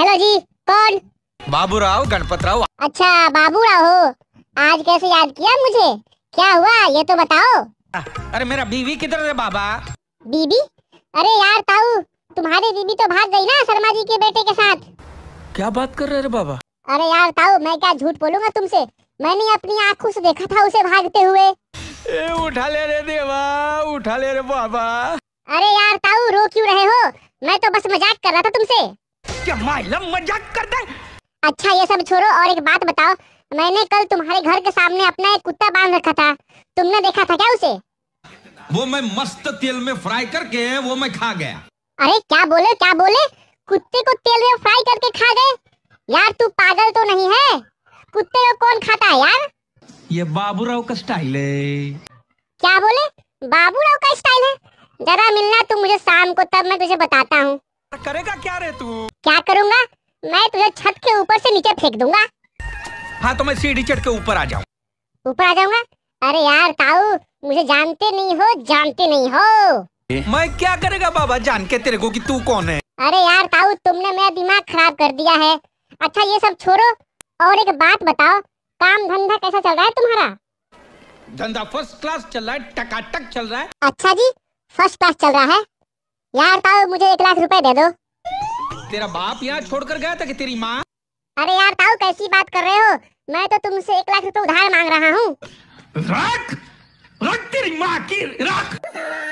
hello जी कौन बाबू राव गणपत राव अच्छा बाबू राव हो आज कैसे याद किया मुझे क्या हुआ ये तो बताओ अरे मेरा बीवी किधर है बाबा बीबी अरे यार ताऊ तुम्हारी बीबी तो भाग गई ना शर्मा जी के बेटे के साथ क्या बात कर रहे बाबा अरे यार ताऊ मैं क्या झूठ बोलूंगा तुमसे मैंने अपनी आँखों से देखा था उसे भागते हुए ए, उठा ले रे देवा उठा ले रे बाबा अरे यार ताऊ रो क्यों रहे हो मैं तो बस मजाक कर रहा था तुमसे मजाक अच्छा ये सब छोड़ो और एक बात बताओ मैंने कल तुम्हारे घर के सामने अपना एक कुत्ता बांध रखा था तुमने देखा था क्या उसे वो मैं मस्त तेल में फ्राई करके वो मैं खा गया अरे क्या बोले क्या बोले कुत्ते को तेल में फ्राई करके खा गए यार तू पागल तो नहीं है कुत्ते को कौन खाता है यार ये बाबूराव का स्टाइल है क्या बोले बाबूराव का स्टाइल है जरा मिलना तू मुझे शाम को तब मैं तुझे बताता हूँ करेगा क्या रे तू करूंगा मैं तुझे छत के ऊपर से नीचे फेंक दूंगा हाँ तो मैं सीढ़ी चढ़ के ऊपर आ जाऊँ ऊपर आ जाऊंगा अरे यार ताऊ मुझे जानते नहीं हो जानते नहीं हो मैं क्या करेगा बाबा जान के तेरे को कि तू कौन है अरे यार ताऊ तुमने मेरा दिमाग खराब कर दिया है अच्छा ये सब छोड़ो और एक बात बताओ काम धंधा कैसा चल रहा है तुम्हारा धंधा फर्स्ट क्लास चल रहा है टकाटक चल रहा है अच्छा जी फर्स्ट क्लास चल रहा है यार ताऊ मुझे एक लाख रुपए दे दो तेरा बाप यहाँ छोड़ कर गया था कि तेरी माँ अरे यार ताऊ कैसी बात कर रहे हो मैं तो तुमसे एक लाख रुपए उधार मांग रहा हूँ रख रख तेरी माँ की रख